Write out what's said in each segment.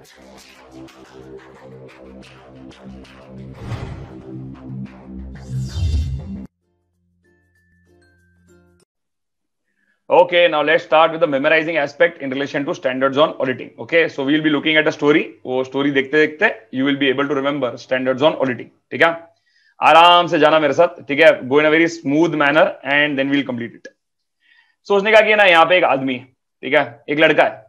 Okay, now let's start with the memorizing aspect in relation to standards on auditing. Okay, so we'll be looking at a story. वो story देखते देखते you will be able to remember standards on auditing. ठीक है आराम से जाना मेरे साथ ठीक है go in a very smooth manner and then we'll complete it सोचने का कि ना यहाँ पे एक आदमी है ठीक है एक लड़का है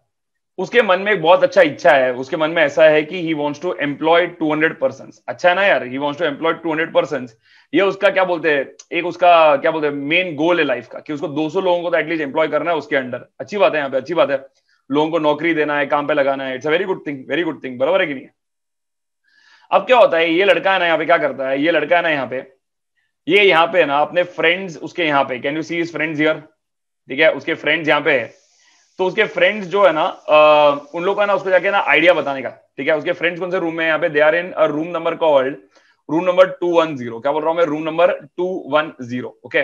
उसके मन में एक बहुत अच्छा इच्छा है उसके मन में ऐसा है कि he wants to employ two hundred percent अच्छा है ना यार he wants to employ two hundred percent ये उसका क्या बोलते हैं एक उसका क्या बोलते हैं मेन गोल है लाइफ का कि उसको 200 लोगों को तो एटलीस्ट एम्प्लॉय करना है उसके अंडर अच्छी बात है यहाँ पे अच्छी बात है लोगों को नौकरी देना है काम पे लगाना है it's a very good thing very good thing बराबर है कि नहीं अब क्या होता है ये लड़का है ना यहाँ पे क्या करता है ये लड़का है ना यहाँ पे ये यहाँ पे ना अपने फ्रेंड्स उसके यहाँ पे can you see his friends here ठीक है उसके फ्रेंड्स यहाँ पे है तो उसके फ्रेंड्स जो है ना उन लोगों का ना उसको जाके ना आइडिया बताने का ठीक है उसके फ्रेंड्स कौन से रूम में यहाँ पे they are in room number called room number two one zero क्या बोल रहा हूँ मैं room number two one zero okay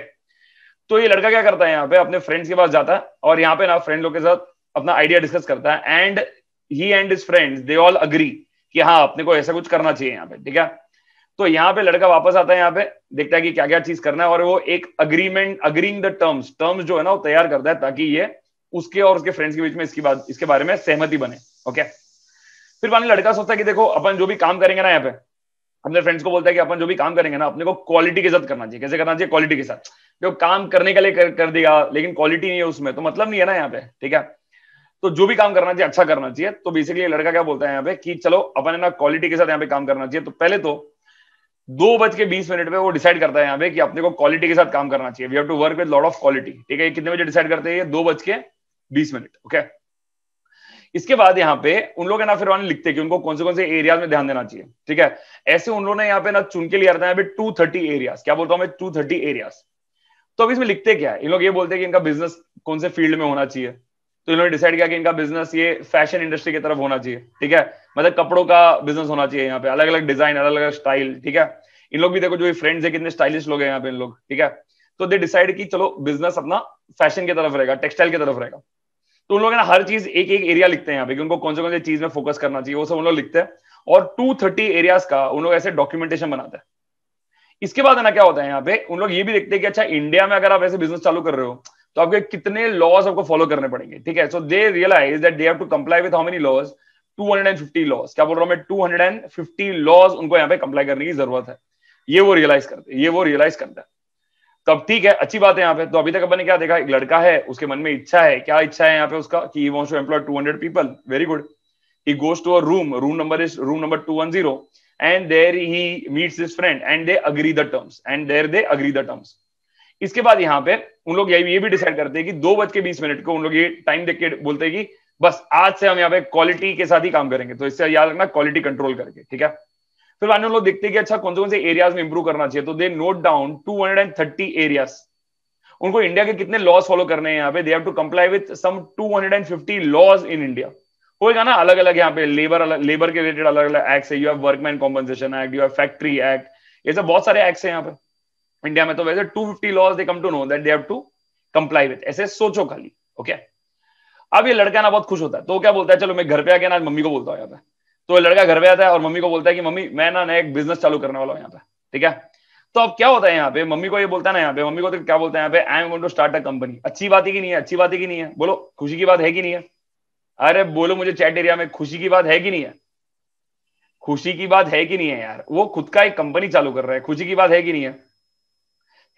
तो ये लड़का क्या करता है यहाँ पे अपने फ्रेंड्स के पास जाता है और यहाँ पे ना फ्रेंड लोग के साथ अपना आइडिया डिस्कस करता है and he and his friends they all agree कि हाँ अपने को ऐसा कुछ करना चाहिए यहाँ पे ठीक है तो यहाँ पे लड़का वापस आता है यहाँ पे देखता है कि क्या क्या चीज करना है और वो एक agreement agreeing the terms terms जो है ना वो तैयार करता है ताकि ये उसके और उसके फ्रेंड्स के बीच में इसकी बात इसके बारे में सहमति बने ओके फिर मानी लड़का सोचता है कि देखो अपन जो भी काम करेंगे ना यहाँ पे अपने फ्रेंड्स को बोलता है कि अपन जो भी काम करेंगे ना अपने को क्वालिटी के साथ करना चाहिए कैसे करना चाहिए क्वालिटी के साथ जो काम करने के लिए कर, कर दिया लेकिन क्वालिटी नहीं है उसमें तो मतलब नहीं है ना यहाँ पे ठीक है तो जो भी काम करना चाहिए अच्छा करना चाहिए तो बेसिकली लड़का क्या बोलता है यहाँ पे कि चलो अपने ना क्वालिटी के साथ यहाँ पे काम करना चाहिए तो पहले तो दो बज के बीस मिनट में वो डिसाइड करता है यहाँ पे कि अपने को क्वालिटी के साथ काम करना चाहिए we have to work with lot of quality ठीक है कितने बजे डिसाइड करते हैं दो बज के बीस मिनट ओके इसके बाद यहाँ पे उन लोग ना फिर वहां लिखते कि उनको कौन से कौन से एरियाज में ध्यान देना चाहिए ठीक है ऐसे उन लोगों ने यहाँ पे ना चुन के लिया रहता है टू थर्टी एरियाज क्या बोलता हूँ मैं टू थर्टी एरियाज तो अब इसमें लिखते क्या है इन लोग ये बोलते हैं कि इनका बिजनेस कौन से फील्ड में होना चाहिए तो इन्होंने डिसाइड किया कि इनका बिजनेस ये फैशन इंडस्ट्री की तरफ होना चाहिए ठीक है मतलब कपड़ों का बिजनेस होना चाहिए यहाँ पे अलग अलग डिजाइन अलग अलग स्टाइल ठीक है इन लोग भी देखो जो फ्रेंड्स है कितने स्टाइलिश लोग हैं यहाँ पे इन लोग ठीक है तो दे डिसाइड की चलो बिजनेस अपना फैशन की तरफ रहेगा टेक्सटाइल की तरफ रहेगा तो उन लोग ना हर चीज एक एक एरिया लिखते हैं यहाँ पे कि उनको कौन से कौन से चीज में फोकस करना चाहिए वो सब उन लोग लिखते हैं और टू थर्टी एरियाज का उन लोग ऐसे डॉक्यूमेंटेशन बनाते हैं इसके बाद ना क्या होता है यहाँ पे उन लोग ये भी देखते हैं कि अच्छा इंडिया में अगर आप ऐसे बिजनेस चालू कर रहे हो तो आपके कितने लॉज आपको फॉलो करने पड़ेंगे ठीक है so they realise that they have to comply with how many laws 250 laws क्या बोल रहा हूं मैं 250 लॉज उनको यहाँ पे कंप्लाई करने की जरूरत है ये वो रियलाइज करते हैं ये वो रियलाइज करता है तो अब ठीक है अच्छी बात है यहाँ पे तो अभी तक अपन ने क्या देखा एक लड़का है उसके मन में इच्छा है क्या इच्छा है यहाँ पे उसका कि want to employ two hundred people very good he goes to uh room room number is room number two one zero and there he meets his friend and they agree the terms and there they agree the terms इसके बाद यहाँ पे उन लोग ये भी decide करते हैं कि दो बज के बीस मिनट को उन लोग ये टाइम देख के बोलते हैं कि बस आज से हम यहाँ पे क्वालिटी के साथ ही काम करेंगे तो इससे याद रखना क्वालिटी कंट्रोल करके ठीक है फिर मैंने उन लोग देखते हैं कि अच्छा कौन से कौन से एरियाज में इंप्रूव करना चाहिए तो they note down two hundred and thirty areas उनको इंडिया के कितने लॉज फॉलो करने हैं यहाँ पे they have to comply with some 250 laws in India होएगा ना अलग अलग यहाँ पे लेबर लेबर के रिलेटेड अलग अलग एक्ट है you have workman compensation act you have factory act ये सब बहुत सारे एक्ट है यहाँ पे इंडिया में तो वैसे 250 laws they come to know that they have to comply with ऐसे सोचो खाली ओके okay? अब ये लड़का ना बहुत खुश होता है तो क्या बोलता है चलो मैं घर पे आके ना मम्मी को बोलता हूँ यहाँ पे तो लड़का घर पे आता है और मम्मी को बोलता है कि मम्मी मैं ना नया एक बिजनेस चालू करने वाला हूँ यहाँ पे ठीक है तो अब क्या होता है यहाँ पे मम्मी को ये बोलता है ना यहाँ पे मम्मी को तो क्या बोलता है यहाँ पे I am going to start a company अच्छी बात है कि नहीं है अच्छी बात है कि नहीं है बोलो खुशी की बात है कि नहीं है अरे बोलो मुझे चैट एरिया में खुशी की बात है कि नहीं है खुशी की बात है कि नहीं है यार वो खुद का एक कंपनी चालू कर रहा है खुशी की बात है कि नहीं है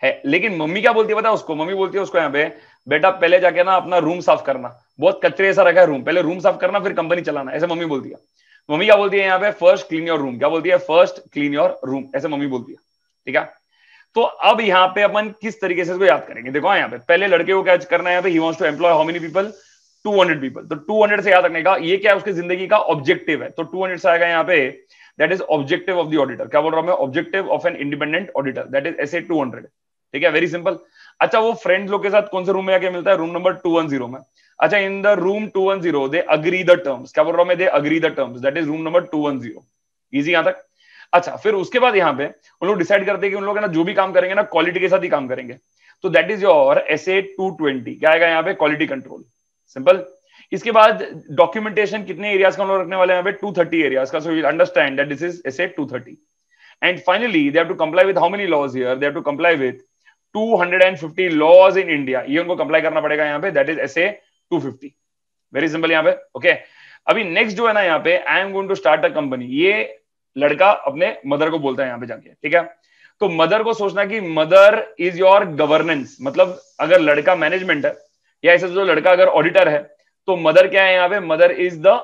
है लेकिन मम्मी क्या बोलती है पता है उसको मम्मी बोलती है उसको यहाँ पे बेटा पहले जाके ना अपना रूम साफ करना बहुत कचरे ऐसा रखा है रूम पहले रूम साफ करना फिर कंपनी चलाना ऐसे मम्मी बोलती है मम्मी क्या बोलती है यहाँ पे फर्स्ट क्लीन योर रूम क्या बोलती है फर्स्ट क्लीन योर रूम ऐसे मम्मी बोलती है ठीक है तो अब यहाँ पे अपन किस तरीके से इसको याद करेंगे देखो हाँ, यहाँ पे पहले लड़के को क्या करना है यहाँ पे he to employ how many people 200 people तो 200 से याद रखने का ये क्या है उसकी जिंदगी का ऑब्जेक्टिव है तो 200 से आएगा यहाँ पे that is objective of the auditor क्या बोल रहा हूं मैं objective of an independent auditor that is S A ठीक है वेरी सिंपल अच्छा वो फ्रेंड लोग के साथ कौन से रूम में आके मिलता है रूम नंबर टू में अच्छा in the room two one zero they agree the terms क्या बोल रहा हूं मैं they agree the terms that is room number two one zero easy यहां तक अच्छा फिर उसके बाद यहाँ पे उन लोग डिसाइड करते हैं कि उन लोग ना जो भी काम करेंगे ना क्वालिटी के साथ ही काम करेंगे तो that is your S A two twenty क्या आएगा यहाँ पे क्वालिटी कंट्रोल सिंपल इसके बाद डॉक्यूमेंटेशन कितने एरियाज का रखने वाले हैं यहाँ पे थर्टी एरियाज का so you understand that this is S A thirty and finally they have to comply with how many laws here they have to comply with 250 laws in India ये उनको comply करना पड़ेगा यहाँ पे that is S A two fifty very simple यहाँ पे okay okay. अभी next जो है ना यहाँ पे I am going to start a company ये लड़का अपने मदर को बोलता है यहाँ पे जाके ठीक है तो मदर को सोचना कि मदर इज योर गवर्नेंस मतलब अगर लड़का मैनेजमेंट है या ऐसा जो लड़का अगर ऑडिटर है तो मदर क्या है यहाँ पे मदर इज द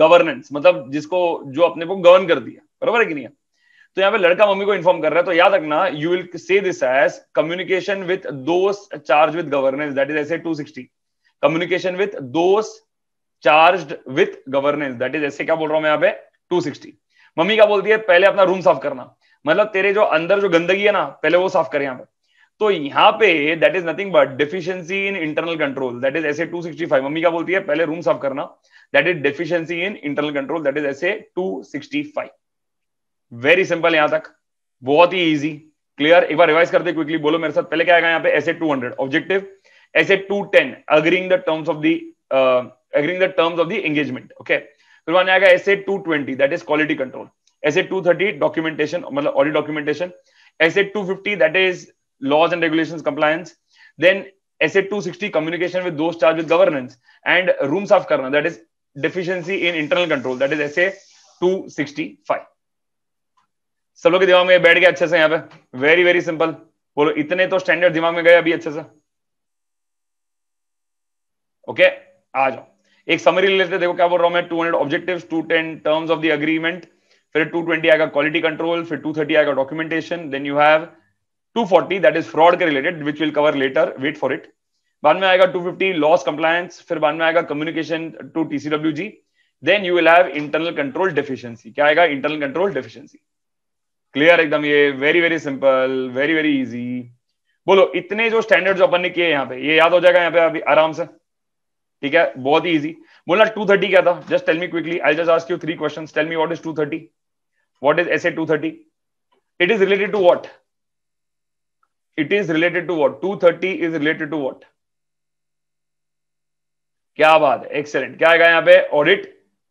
गवर्नेंस मतलब जिसको जो अपने को गवर्न कर दिया बराबर है कि नहीं तो यहाँ पे लड़का मम्मी को इन्फॉर्म कर रहा है तो याद रखना you will say this communication with those charge with governance that is S A 260 communication with those charge with governance that is S A क्या बोल रहा हूं मैं यहाँ पे मम्मी क्या बोलती है पहले अपना रूम साफ करना मतलब तेरे जो अंदर जो गंदगी है ना पहले वो साफ कर यहाँ पे तो यहाँ पे that is nothing but deficiency in internal control that is S A five mummy क्या बोलती है पहले रूम साफ करना that is deficiency in internal control that is S A five very simple यहां तक बहुत ही इजी क्लियर एक बार रिवाइज करते क्विकली बोलो मेरे साथ पहले क्या आएगा यहाँ पे S A hundred objective except 210 agreeing the terms of the uh, agreeing the terms of the engagement okay फिर वहां आएगा S A two twenty that is quality control S A two thirty documentation मतलब audit documentation S A two fifty that is laws and regulation compliance then S A two sixty communication with those charge with governance and room साफ करना that is deficiency in internal control that is S A two sixty five सब लोग के दिमाग में बैठ गया अच्छे से यहाँ पे वेरी वेरी सिंपल बोलो इतने तो स्टैंडर्ड दिमाग में गए अभी अच्छे से ओके आ जाओ एक समरी ले लेते देखो क्या बोल रहा हूं मैं two hundred objective two ten terms of the agreement फिर टू ट्वेंटी आएगा क्वालिटी कंट्रोल फिर टू थर्टी आएगा documentation then you have two forty that is fraud के related which will cover later wait for it बाद में आएगा to fifty loss compliance फिर बाद में आएगा communication to TCW G then you will have internal control deficiency क्या आएगा इंटरनल कंट्रोल डेफिशिएंसी क्लियर एकदम ये very very simple very very easy बोलो इतने जो स्टैंडर्ड्स अपन ने किए यहाँ पे ये याद हो जाएगा यहाँ पे अभी आराम से ठीक है बहुत ही इजी बोला 230 क्या था just tell me quickly I just ask you three question tell me what is two thirty what is S A two thirty it is related to what it is related to what two thirty is related to what क्या बात है excellent क्या आएगा यहाँ पे audit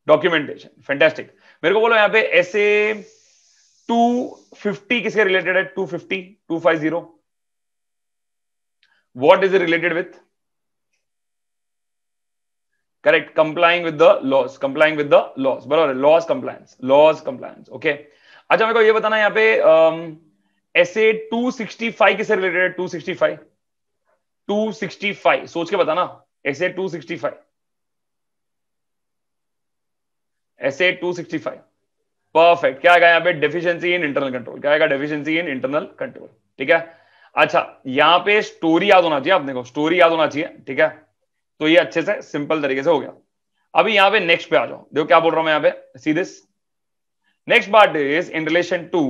documentation fantastic मेरे को बोलो यहाँ पे एस ए टू फिफ्टी किसके रिलेटेड है two two fifty five zero what is related with correct complying with the laws complying with the laws बराबर laws compliance laws compliance okay अच्छा मेरे को ये बताना यहाँ पे ऐसे um, 265 किससे रिलेटेड 265 265 सोच के बताना ऐसे 265 परफेक्ट क्या आएगा यहाँ पे डेफिशिएंसी इन इंटरनल कंट्रोल क्या आएगा डेफिशिएंसी इन इंटरनल कंट्रोल ठीक है अच्छा यहाँ पे स्टोरी याद होना चाहिए आपने को स्टोरी याद होना चाहिए ठीक है तो ये अच्छे से सिंपल तरीके से हो गया अभी यहां पे नेक्स्ट पे आ जाओ देखो क्या बोल रहा हूं यहां पे see this next part is in relation to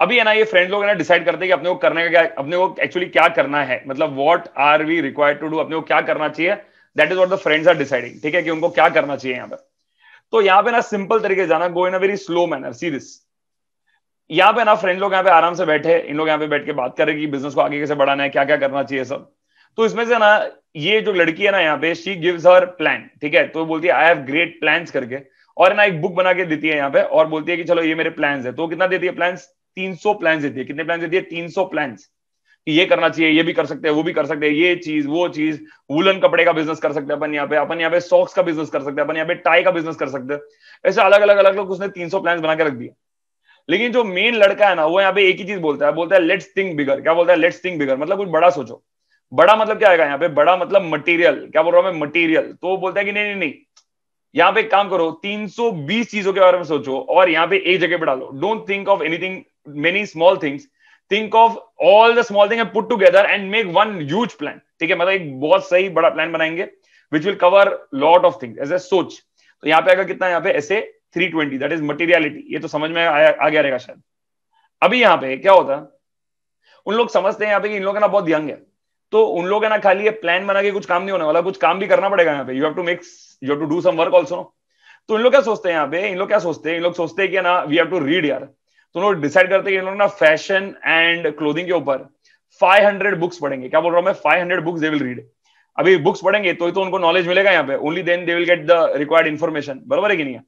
अभी है ना ये फ्रेंड लोग है ना डिसाइड करते हैं कि अपने को करने का क्या अपने को एक्चुअली क्या करना है मतलब what are we required to do अपने को क्या करना चाहिए that is what the friends are deciding ठीक है कि उनको क्या करना चाहिए यहां पर तो यहां पे ना सिंपल तरीके से जाना go in a very slow manner see this यहाँ पे ना फ्रेंड लोग यहाँ पे आराम से बैठे इन लोग यहाँ पे बैठ के बात करें कि बिजनेस को आगे कैसे बढ़ाना है क्या क्या करना चाहिए सब तो इसमें से ना ये जो लड़की है ना यहाँ पे शी गिव्स हर प्लान ठीक है तो बोलती है आई हैव ग्रेट प्लान करके और ना एक बुक बना के देती है यहाँ पे और बोलती है कि चलो ये मेरे प्लान है तो कितना देती है प्लान तीन सौ प्लान देती है कितने प्लान देती है तीन सौ प्लान ये करना चाहिए ये भी कर सकते हैं वो भी कर सकते हैं ये चीज वो चीज वुलन कपड़े का बिजनेस कर सकते हैं अपन यहाँ पे अपन यहाँ पे सॉक्स का बिजनेस कर सकते हैं अपन यहाँ पे टाई का बिजनेस कर सकते हैं ऐसे अलग अलग अलग लोग उसने तीन सौ प्लान बना के रख दिया लेकिन जो मेन लड़का है ना वो यहाँ पे एक ही चीज बोलता है बोलता है लेट्स थिंक बिगर क्या बोलता है लेट्स थिंक बिगर मतलब कुछ बड़ा सोचो बड़ा मतलब क्या आएगा यहाँ पे बड़ा मतलब मटेरियल क्या बोल रहा हूँ मैं मटेरियल तो वो बोलता है कि नहीं नहीं नहीं यहाँ पे काम करो 320 चीजों के बारे में सोचो और यहाँ पे एक जगह पे डालो don't think of anything many small things think of all the small thing put together and make one huge plan ठीक है मतलब एक बहुत सही बड़ा प्लान बनाएंगे which will cover lot of things as a सोच तो यहाँ पे आएगा कितना यहाँ पे ऐसे three twenty that is materiality ये तो समझ में आया आ गया रहेगा शायद अभी यहाँ पे क्या होता है उन लोग समझते हैं यहाँ पे कि इन लोग ना बहुत यंग है तो उन लोग ना खाली ये प्लान बना के कुछ काम नहीं होने वाला कुछ काम भी करना पड़ेगा यहाँ पे you have to make you have to do some work also तो इन लोग क्या सोचते हैं यहाँ पे इन लोग क्या सोचते हैं इन लोग सोचते हैं कि ना वी हैव टू रीड यार तो लोग डिसाइड करते हैं कि इन लोग ना फैशन एंड क्लोथिंग के ऊपर 500 बुक्स पढ़ेंगे क्या बोल रहा हूँ मैं five hundred books they will read अभी बुक्स पढ़ेंगे तो ही तो उनको नॉलेज मिलेगा यहाँ पे only then they will get the required information बरबर है कि नहीं है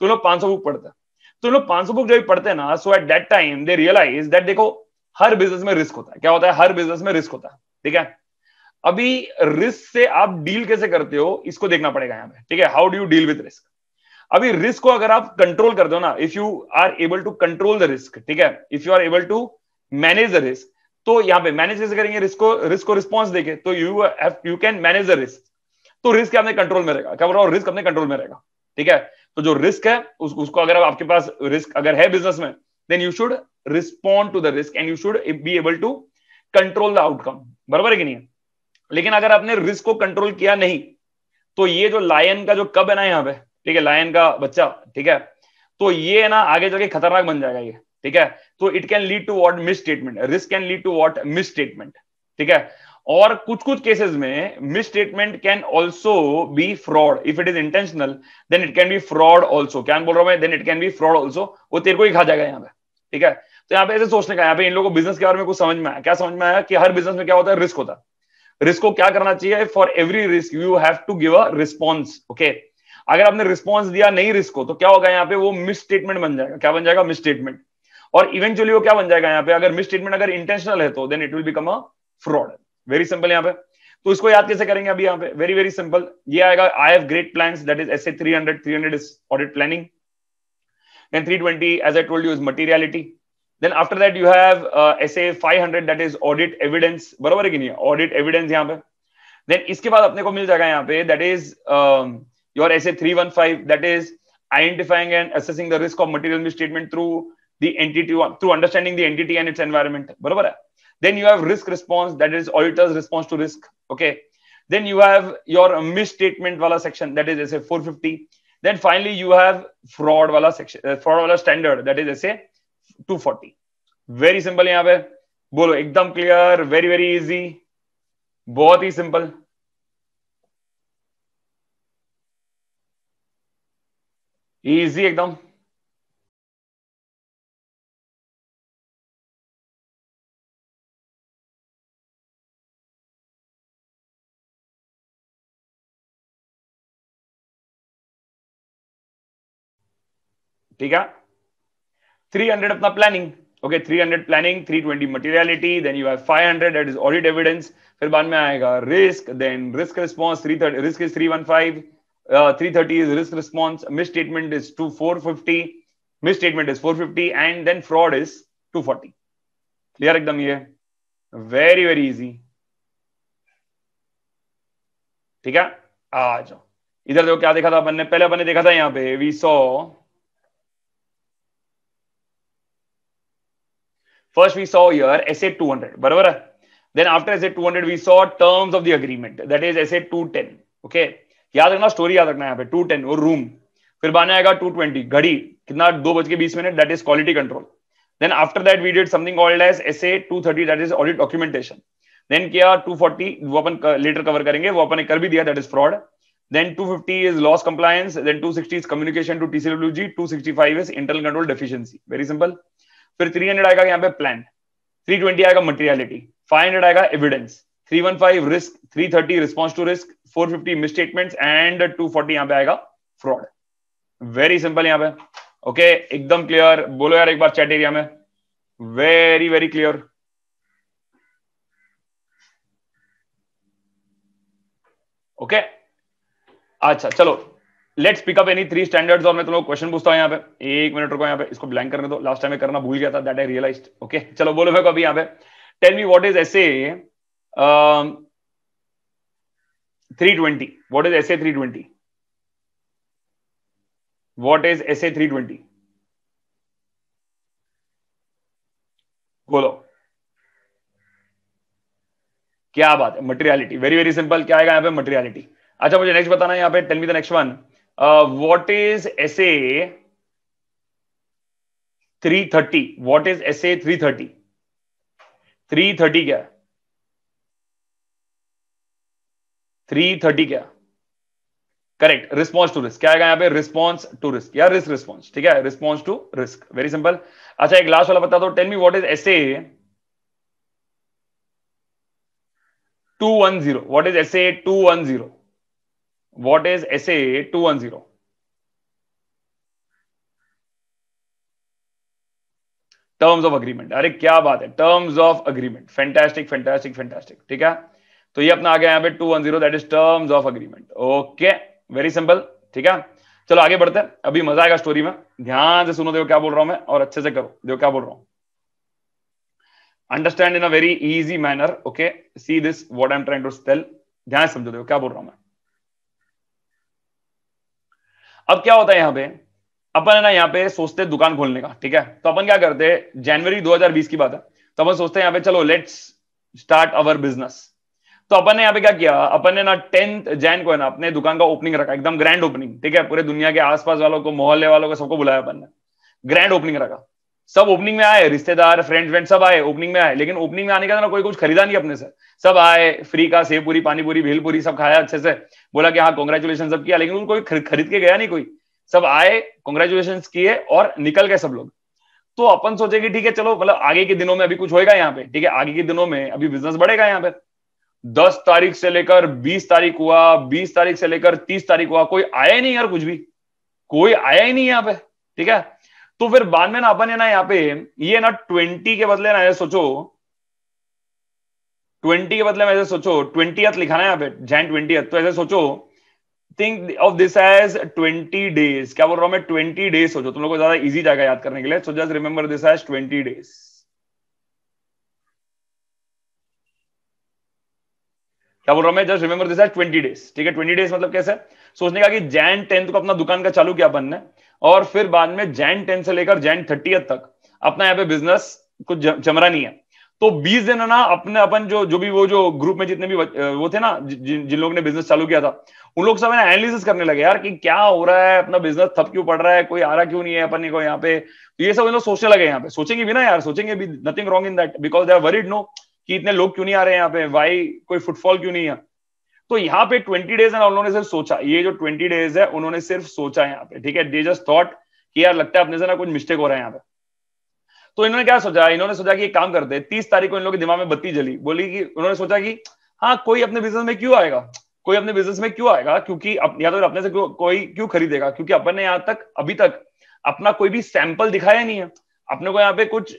तो लोग पांच सौ बुक पढ़ते हैं तो लोग पांच सौ बुक जब पढ़ते हैं ना so at that time they realise that देखो हर बिजनेस में रिस्क होता है क्या होता है हर बिजनेस में रिस्क होता है ठीक है अभी रिस्क से आप डील कैसे करते हो इसको देखना पड़ेगा यहां पे ठीक है how do you deal with risk अभी रिस्क को अगर आप कंट्रोल कर दो ना if you are able to control the risk ठीक है if you are able to manage the risk तो यहां पे मैनेज कैसे करेंगे रिस्क को रिस्क को रिस्पॉन्स देके तो you you can manage the risk तो रिस्क आपने कंट्रोल में रहेगा क्या बोल रहा हूँ रिस्क अपने कंट्रोल में रहेगा ठीक है तो जो रिस्क है उस, उसको अगर आपके पास रिस्क अगर है बिजनेस में then you should respond to the risk and you should be able to control the outcome बराबर है कि नहीं लेकिन अगर आपने रिस्क को कंट्रोल किया नहीं तो ये जो लायन का जो कब है ना यहाँ पे ठीक है लायन का बच्चा ठीक है तो ये है ना आगे जाके खतरनाक बन जाएगा ये ठीक है तो it can lead to what misstatement risk can lead to what misstatement ठीक है और कुछ कुछ केसेस में misstatement can also be fraud if it is intentional then it can be fraud also क्या बोल रहा हूं then it can be fraud also वो तेरे को ही खा जाएगा यहाँ पे ठीक है तो यहाँ पे ऐसे सोचने का यहाँ पे इन लोगों को बिजनेस के बारे में कुछ समझ में आया क्या समझ में आया कि हर बिजनेस में क्या होता है रिस्क होता है रिस्क को क्या करना चाहिए for every risk you have to give a response okay अगर आपने रिस्पॉन्स दिया नहीं रिस्क को तो क्या होगा यहाँ पे वो मिस स्टेटमेंट बन जाएगा क्या बन जाएगा मिस स्टेटमेंट और इवेंचुअली वो क्या बन जाएगा यहाँ पे अगर मिस स्टेटमेंट अगर इंटेंशनल है तो then it will become a fraud very simple यहाँ पे तो इसको याद कैसे करेंगे अभी यहाँ पे वेरी वेरी सिंपल ये आएगा I have great plans that is SA 300 300 is audit planning then 320 as i told you is materiality then after that you have uh, essay 500 that is audit evidence बराबर है कि नहीं audit evidence यहाँ पे then इसके बाद अपने को मिल जाएगा यहाँ पे that is um, your essay 315 that is identifying and assessing the risk of material misstatement through the entity through understanding the entity and its environment बराबर है Then you have risk response, that is auditor's response to risk. Okay. Then you have your misstatement wala section, that is SA 450. Then finally, you have fraud wala section, uh, fraud wala standard, that is SA 240. Very simple यहाँ पे बोलो एकदम clear very very easy बहुत ही simple ठीक है 300 अपना planning okay okay, 300 planning 320 materiality then you have 500 that is audit evidence फिर बाद में आएगा risk then risk response 330 risk is 315 330 is risk response misstatement is 2450 statement is 450 and then fraud is 240 clear एकदम ये very very easy ठीक है आ जाओ इधर देखो क्या देखा था अपन ने पहले अपन ने देखा था यहां पे we saw First, we saw here SA 200. Barabara. Then after SA 200, we saw terms of the agreement. That is SA 210. Okay. याद रखना स्टोरी याद रखना यहाँ पे 210 वो रूम फिर बाने आएगा 220 घड़ी कितना दो बज के बीस minute that is quality control then after that we did something old as S A two thirty that is audit documentation then किया 240 वो अपन लेटर कवर करेंगे वो अपन कर भी दिया that is fraud then 250 is loss compliance then 260 is communication to tcwg 265 is internal control deficiency very simple फिर three hundred आएगा यहाँ पे प्लान थ्री ट्वेंटी आएगा मटेरियलिटी फाइव हंड्रेड आएगा evidence three one five risk three thirty response to risk four fifty misstatement and two forty यहाँ पे आएगा fraud very simple यहाँ पे ओके okay, एकदम क्लियर बोलो यार एक बार चैट एरिया में वेरी वेरी क्लियर ओके अच्छा चलो let's pick up any three standards और मैं तुम लोग क्वेश्चन पूछता हूँ यहाँ पे एक मिनट रुको यहाँ पे इसको ब्लैंक करने दो लास्ट टाइम करना भूल गया था दैट आई रियलाइज ओके चलो बोलो मेरे को अभी यहाँ पे tell me what is SA three twenty what is SA three twenty what is SA three twenty बोलो क्या बात है मटेरियलिटी वेरी वेरी सिंपल क्या आएगा यहाँ पे मटेरियलिटी अच्छा मुझे नेक्स्ट बताना है यहाँ पे tell me the next one Uh, what is SA 330? What is SA 330? 330 क्या थ्री 330 क्या करेक्ट रिस्पॉन्स टू रिस्क क्या आएगा यहां पे रिस्पॉन्स टू रिस्क या रिस्क रिस्पॉन्स ठीक है response to risk very simple अच्छा एक लास्ट वाला बता दो tell me what is S A two one zero what is S A two one zero what is SAA terms of agreement अरे क्या बात है terms of agreement fantastic fantastic fantastic ठीक है तो ये अपना आ गया यहां पे two one zero that is terms of agreement okay very simple ठीक है चलो आगे बढ़ते हैं अभी मजा आएगा स्टोरी में ध्यान से सुनो देखो क्या बोल रहा हूं मैं और अच्छे से करो देखो क्या बोल रहा हूं understand in a very easy manner okay see this what I am trying to tell ध्यान समझो देखो क्या बोल रहा हूं मैं अब क्या होता है यहाँ पे अपन है ना यहाँ पे सोचते हैं दुकान खोलने का ठीक है तो अपन क्या करते हैं जनवरी 2020 की बात है तो अपन सोचते हैं यहाँ पे चलो लेट्स स्टार्ट अवर बिजनेस तो अपन ने यहाँ पे क्या किया अपन ने ना टेंथ जैन को है ना अपने दुकान का ओपनिंग रखा एकदम ग्रैंड ओपनिंग ठीक है पूरे दुनिया के आसपास वालों को मोहल्ले वालों को सबको बुलाया अपन ने ग्रैंड ओपनिंग रखा सब ओपनिंग में आए रिश्तेदार फ्रेंड फ्रेंड सब आए ओपनिंग में आए लेकिन ओपनिंग में आने का ना कोई कुछ खरीदा नहीं अपने से सब आए फ्री का सेव पूरी पानी पूरी भील पूरी सब खाया अच्छे से बोला कि हाँ कॉन्ग्रेचुलेशन सब किया लेकिन कोई खरीद के गया नहीं कोई सब आए कॉन्ग्रेचुलेशन किए और निकल गए सब लोग तो अपन सोचे कि ठीक है चलो मतलब आगे के दिनों में अभी कुछ होएगा यहाँ पे ठीक है आगे के दिनों में अभी बिजनेस बढ़ेगा यहाँ पे दस तारीख से लेकर बीस तारीख हुआ बीस तारीख से लेकर तीस तारीख हुआ कोई आया ही नहीं यार कुछ भी कोई आया ही नहीं यहाँ पे ठीक है तो फिर बाद में ना अपन है ना यहाँ पे ये ना ट्वेंटी के बदले ना ऐसे सोचो ट्वेंटी के बदले में ऐसे सोचो ट्वेंटी लिखाना है यहाँ पे जैन ट्वेंटी तो ऐसे सोचो think of this as twenty days क्या बोल रहा हूं मैं ट्वेंटी डेज सोचो तुम लोग को ज्यादा इजी जाएगा याद करने के लिए so just remember this as twenty days क्या बोल रहा हूं मैं just remember this as twenty days ठीक है ट्वेंटी डेज मतलब कैसे सोचने का कि जैन टेंथ को अपना दुकान का चालू किया अपन ने और फिर बाद में जैन टेन से लेकर जैन थर्टी तक अपना यहाँ पे बिजनेस कुछ चमरा नहीं है तो बीस दिन ना अपने अपन जो जो भी वो जो ग्रुप में जितने भी वो थे ना जिन लोगों ने बिजनेस चालू किया था उन लोग सब एनालिसिस करने लगे यार कि क्या हो रहा है अपना बिजनेस थप क्यों पड़ रहा है कोई आ रहा क्यों नहीं है अपन को यहाँ पे तो ये सब लोग सोचने लगे यहाँ पे सोचेंगे भी ना यार सोचेंगे भी nothing wrong in that because they are worried no कि इतने लोग क्यों नहीं आ रहे हैं यहाँ पे वाई कोई फुटफॉल क्यों नहीं है तो यहाँ पे ट्वेंटी डेज है ना उन्होंने सिर्फ सोचा ये जो ट्वेंटी डेज है उन्होंने सिर्फ सोचा यहाँ पे ठीक है दे जस्ट थॉट कि यार लगता है अपने से ना कुछ मिस्टेक हो रहा है यहाँ पे तो इन्होंने क्या सोचा इन्होंने सोचा कि एक काम करते हैं तीस तारीख को इन लोगों के दिमाग में बत्ती जली बोली कि उन्होंने सोचा कि हाँ कोई अपने बिजनेस में क्यों आएगा कोई अपने बिजनेस में क्यों आएगा क्योंकि अप, या तो अपने से क्यों, कोई क्यों खरीदेगा क्योंकि अपन ने यहाँ तक अभी तक अपना कोई भी सैंपल दिखाया नहीं है अपने को यहाँ पे कुछ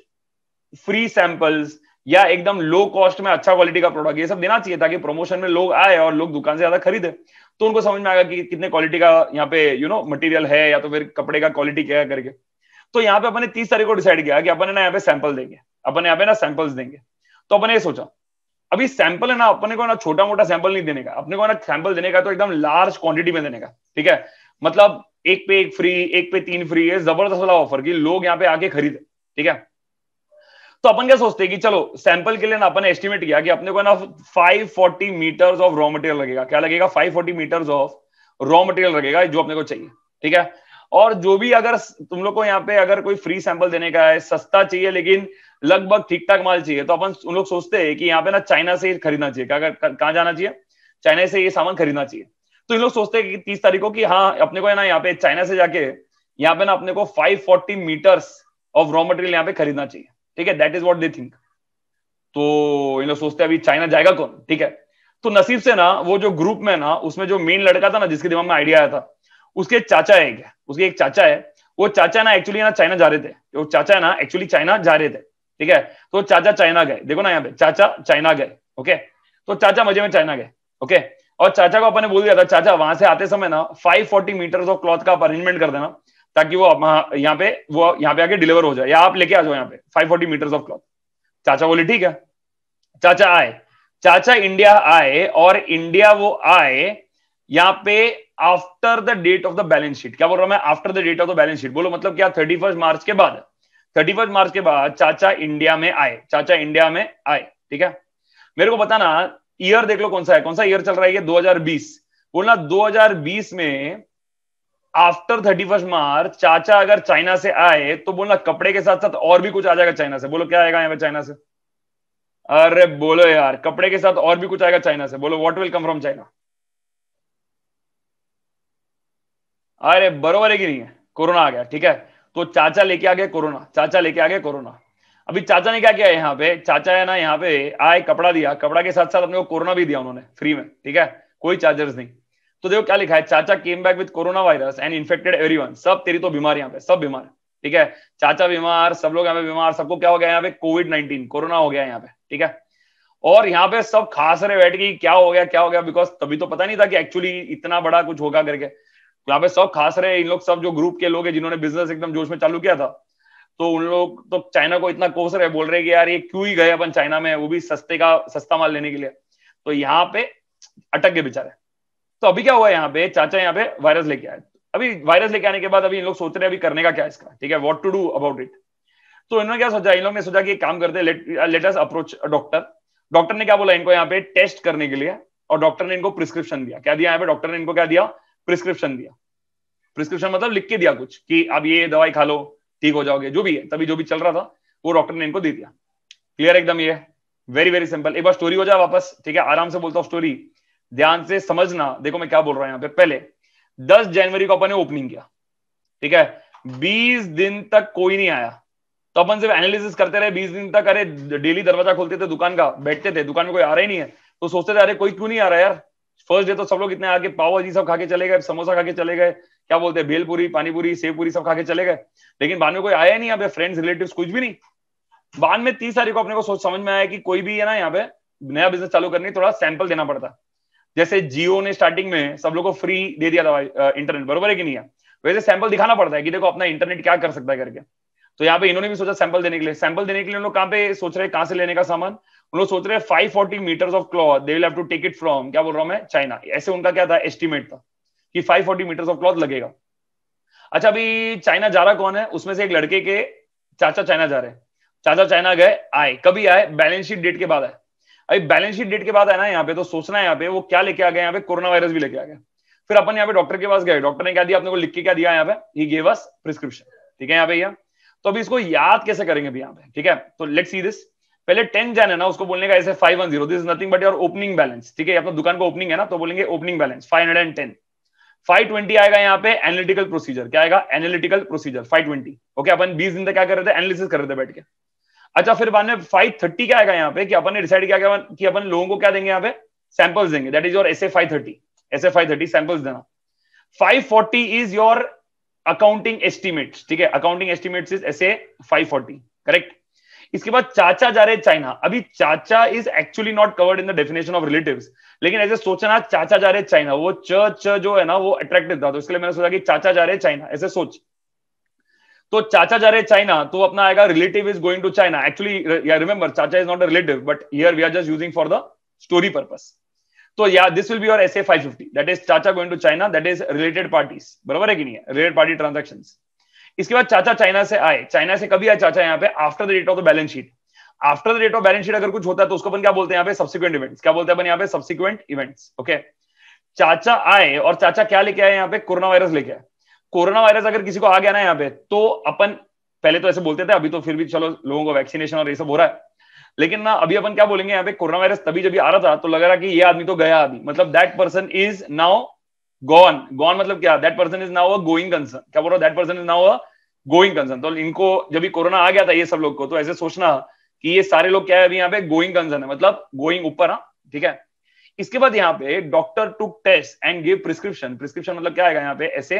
फ्री सैंपल्स या एकदम लो कॉस्ट में अच्छा क्वालिटी का प्रोडक्ट ये सब देना चाहिए ताकि प्रमोशन में लोग आए और लोग दुकान से ज्यादा खरीदे तो उनको समझ में आएगा कि कितने क्वालिटी का यहाँ पे यू नो मटेरियल है या तो फिर कपड़े का क्वालिटी क्या करके तो यहाँ पे अपने तीस तारीख को डिसाइड किया कि अपने ना यहाँ पे सैंपल देंगे अपने यहाँ पे ना सैंपल्स देंगे तो अपने ये सोचा अभी सैंपल है ना अपने को ना छोटा मोटा सैंपल नहीं देने का अपने को ना सैंपल देने का तो एकदम लार्ज क्वांटिटी में देने का ठीक है मतलब एक पे एक फ्री एक पे तीन फ्री है जबरदस्त वाला ऑफर की लोग यहाँ पे आके खरीदे ठीक है तो अपन क्या सोचते हैं कि चलो सैंपल के लिए ना अपन एस्टिमेट किया कि अपने को ना 540 मीटर्स ऑफ रॉ मटेरियल लगेगा क्या लगेगा 540 मीटर्स ऑफ रॉ मटेरियल लगेगा जो अपने को चाहिए ठीक है और जो भी अगर तुम लोग को यहाँ पे अगर कोई फ्री सैंपल देने का है सस्ता चाहिए लेकिन लगभग ठीक ठाक माल चाहिए तो अपन उन लोग सोचते हैं कि यहाँ पे ना चाइना से खरीदना चाहिए क्या कहाँ जाना चाहिए चाइना से ये सामान खरीदना चाहिए तो इन लोग सोचते हैं कि तीस तारीख को कि हाँ अपने को है ना यहाँ पे चाइना से जाके यहाँ पे ना अपने को 540 मीटर्स ऑफ रॉ मटेरियल यहाँ पे खरीदना चाहिए ठीक है that is what they think तो इन लोग सोचते हैं अभी चाइना जाएगा कौन ठीक है तो नसीब से ना वो जो ग्रुप में ना उसमें जो मेन लड़का था ना जिसके दिमाग में आइडिया आया था उसके चाचा है क्या उसके एक चाचा है वो चाचा ना एक्चुअली ना चाइना जा रहे थे वो चाचा है ना एक्चुअली चाइना जा रहे थे ठीक है तो चाचा चाइना गए देखो ना यहाँ पे चाचा चाइना गए ओके तो चाचा मजे में चाइना गए ओके और चाचा को अपने बोल दिया था चाचा वहां से आते समय ना 540 मीटर ऑफ क्लॉथ का अरेंजमेंट कर देना ताकि वो यहाँ पे वो यहाँ पे आके डिलीवर हो जाए या आप लेके आ जाओ यहाँ पे five forty meters of cloth चाचा बोले ठीक है चाचा आए चाचा इंडिया आए और इंडिया वो आए यहाँ पे after the date of the balance sheet क्या बोल रहा हूं मैं after the date of the balance sheet बोलो मतलब क्या थर्टी फर्स्ट मार्च के बाद थर्टी फर्स्ट मार्च के बाद चाचा इंडिया में आए चाचा इंडिया में आए ठीक है मेरे को बताना ईयर देख लो कौन सा है कौन सा ईयर चल रहा है ये 2020 बोलना 2020 में आफ्टर थर्टी फर्स्ट मार्च चाचा अगर चाइना से आए तो बोलना कपड़े के साथ साथ और भी कुछ आ जाएगा चाइना से बोलो क्या आएगा यहाँ पे चाइना से अरे बोलो यार कपड़े के साथ और भी कुछ आएगा चाइना से बोलो what will come from China अरे बरोबर है कि नहीं है कोरोना आ गया ठीक है तो चाचा लेके आ गया कोरोना चाचा लेके आ गया कोरोना अभी चाचा ने क्या किया यहाँ पे चाचा है ना यहाँ पे आए कपड़ा दिया कपड़ा के साथ साथ अपने को कोरोना भी दिया उन्होंने फ्री में ठीक है कोई चार्जेस नहीं तो देखो क्या लिखा है चाचा came back with corona virus and infected everyone सब तेरी तो बीमार यहाँ पे सब बीमार है ठीक है चाचा बीमार सब लोग यहाँ पे बीमार सबको क्या हो गया यहाँ पे कोविड नाइनटीन कोरोना हो गया यहाँ पे ठीक है और यहाँ पे सब खास रहे बैठ गई क्या हो गया क्या हो गया बिकॉज तभी तो पता नहीं था कि एक्चुअली इतना बड़ा कुछ होगा करके तो यहाँ पे सब खास रहे इन लोग सब जो ग्रुप के लोग हैं जिन्होंने बिजनेस एकदम जोश में चालू किया था तो उन लोग तो चाइना को इतना कोस रहे बोल रहे कि यार ये क्यों ही गए अपन चाइना में वो भी सस्ते का सस्ता माल लेने के लिए तो यहाँ पे अटक गए बेचारे तो अभी क्या हुआ यहाँ पे चाचा यहाँ पे वायरस लेके आए अभी वायरस लेके आने के बाद अभी इन लोग सोच रहे हैं अभी करने का क्या इसका ठीक है what to do about it तो इन्होंने क्या सोचा इन लोग ने सोचा कि एक काम करते लेटस अप्रोच डॉक्टर डॉक्टर ने क्या बोला इनको यहाँ पे टेस्ट करने के लिए और डॉक्टर ने इनको प्रिस्क्रिप्शन दिया क्या दिया यहाँ पे डॉक्टर ने इनको क्या दिया प्रिस्क्रिप्शन दिया प्रिस्क्रिप्शन मतलब लिख के दिया कुछ कि अब ये दवाई खा लो ठीक हो जाओगे जो भी है तभी जो भी चल रहा था वो डॉक्टर ने इनको दे दिया क्लियर एकदम ये वेरी वेरी सिंपल एक बार स्टोरी हो जाए वापस ठीक है आराम से बोलता हूँ स्टोरी ध्यान से समझना देखो मैं क्या बोल रहा हूं यहाँ पे पहले 10 जनवरी को अपन ने ओपनिंग किया ठीक है 20 दिन तक कोई नहीं आया तो अपन सिर्फ एनालिसिस करते रहे 20 दिन तक अरे डेली दरवाजा खोलते थे दुकान का बैठते थे दुकान में कोई आ रहा ही नहीं है तो सोचते थे अरे कोई क्यों नहीं आ रहा यार फर्स्ट डे तो सब लोग इतने आगे पाव जी सब खा के चले गए समोसा खा के चले गए क्या बोलते हैं भेलपुरी पानीपुरी सेवपुरी सब खा के चले गए लेकिन बाद में कोई आया नहीं यहाँ पे फ्रेंड्स रिलेटिव कुछ भी नहीं बाद में तीस तारीख को अपने को सोच समझ में आया कि कोई भी है ना यहाँ पे नया बिजनेस चालू करने थोड़ा सैंपल देना पड़ता है जैसे जियो ने स्टार्टिंग में सब लोग को फ्री दे दिया था इंटरनेट बरबर है कि नहीं है वैसे सैंपल दिखाना पड़ता है कि देखो अपना इंटरनेट क्या कर सकता है करके तो यहाँ पे इन्होंने भी सोचा सैंपल देने के लिए सैंपल देने के लिए उन लोग कहाँ पे सोच रहे हैं कहाँ से लेने का सामान उन लोग सोच रहे five forty meters of cloth they will have to take it from क्या बोल रहा हूँ मैं चाइना ऐसे उनका क्या था एस्टिमेट था कि five forty meters of cloth लगेगा अच्छा अभी चाइना जा रहा कौन है उसमें से एक लड़के के चाचा चाइना जा रहे हैं चाचा चाइना गए आए कभी आए बैलेंस शीट डेट के बाद आए अभी बैलेंस शीट डेट के बाद है ना यहाँ पे तो सोचना है यहाँ पे वो क्या लेके आ गया यहाँ पे कोरोना वायरस भी लेके आ गया फिर अपन यहाँ पे डॉक्टर के पास गए डॉक्टर ने क्या दिया आपने को लिख के क्या दिया यहाँ पे ही गेव अस प्रिस्क्रिप्शन ठीक है यहाँ पे यहाँ तो अभी इसको याद कैसे करेंगे अभी यहाँ पे ठीक है तो लेट सी दिस पहले टेन जाने ना उसको बोलने का ऐसे five one zero this nothing but your opening balance ठीक है अपना दुकान का ओपनिंग है ना तो बोलेंगे opening balance five hundred and ten five twenty आएगा यहाँ पे एनालिटिकल प्रोसीजर क्या आएगा analytical procedure five twenty okay अपन बीस दिन तक क्या कर रहे थे एनालिसिस कर रहे थे बैठ के अच्छा फिर बाद में फाइव थर्टी क्या आएगा यहाँ पे कि अपन ने डिसाइड किया कि अपन लोगों को क्या देंगे यहाँ पे सैंपल्स देंगे that is your S A five thirty S A five thirty samples देना five forty is your accounting estimate ठीक है accounting estimate is S A five forty correct इसके बाद चाचा जा रहे चाइना अभी चाचा is actually not covered in the definition of relative लेकिन ऐसे सोचना चाचा जा रहे चाइना वो च च जो है ना वो अट्रैक्टिव था तो इसके लिए मैंने सोचा कि चाचा जा रहे चाइना ऐसे सोच तो चाचा जा रहे चाइना तो अपना आएगा relative is going to China actually remember चाचा is not a relative but here we are just using for the story purpose तो या this will be your five fifty that is चाचा going to China that is related parties बराबर है कि नहीं है related party transaction इसके बाद चाचा चाइना से आए चाइना से कभी आए चाचा यहाँ पे after the date of the balance sheet after the date of balance sheet अगर कुछ होता है तो उसको अपन क्या बोलते हैं यहाँ पे सब्सिक्वेंट इवेंट्स क्या बोलते हैं अपन यहाँ पे सब्सिक्वेंट इवेंट्स ओके चाचा आए और चाचा क्या लेके आए यहाँ पे कोरोना वायरस लेके आए कोरोना वायरस अगर किसी को आ गया ना यहाँ पे तो अपन पहले तो ऐसे बोलते थे अभी तो फिर भी चलो लोगों को वैक्सीनेशन और ये सब हो रहा है लेकिन ना अभी अपन क्या बोलेंगे यहाँ पे कोरोना वायरस तभी जब आ रहा था तो लग रहा कि ये आदमी तो गया अभी मतलब that person is now gone gone मतलब क्या that person is now a going concern क्या बोल रहा हूँ that person is now a going concern तो इनको जब भी कोरोना आ गया था ये सब लोग को तो ऐसे सोचना कि ये सारे लोग क्या है अभी यहाँ पे गोइंग कंसर्न है मतलब गोइंग ऊपर हाँ ठीक है इसके बाद यहाँ पे doctor took test and give prescription prescription मतलब क्या आएगा यहाँ पे ऐसे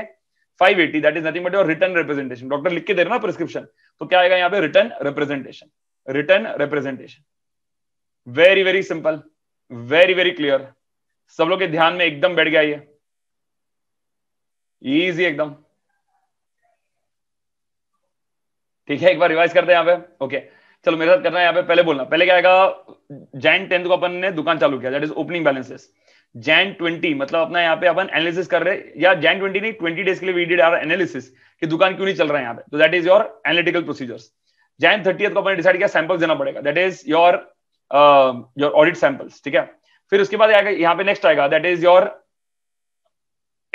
eighty that is nothing but your return representation doctor लिख के दे रहे ना प्रिस्क्रिप्शन तो क्या आएगा यहाँ पे return representation return representation very very simple very very clear सब लोग के ध्यान में एकदम बैठ गया ये इजी एकदम ठीक है एक बार रिवाइज करते हैं यहाँ पे ओके चलो मेरे साथ करना है यहाँ पे पहले बोलना पहले क्या आएगा जैन टेंथ को अपन ने दुकान चालू किया that is opening balances Jan twenty मतलब अपना यहाँ पे अपन एनालिसिस कर रहे हैं या जैन ट्वेंटी नहीं ट्वेंटी डेज के लिए वी डिड आर एनालिसिस कि दुकान क्यों नहीं चल रहा है यहाँ पे तो that is your analytical procedures Jan thirty को अपने डिसाइड किया सैंपल देना पड़ेगा that is your your audit samples ठीक है फिर उसके बाद यहाँ पे नेक्स्ट आएगा दैट इज योर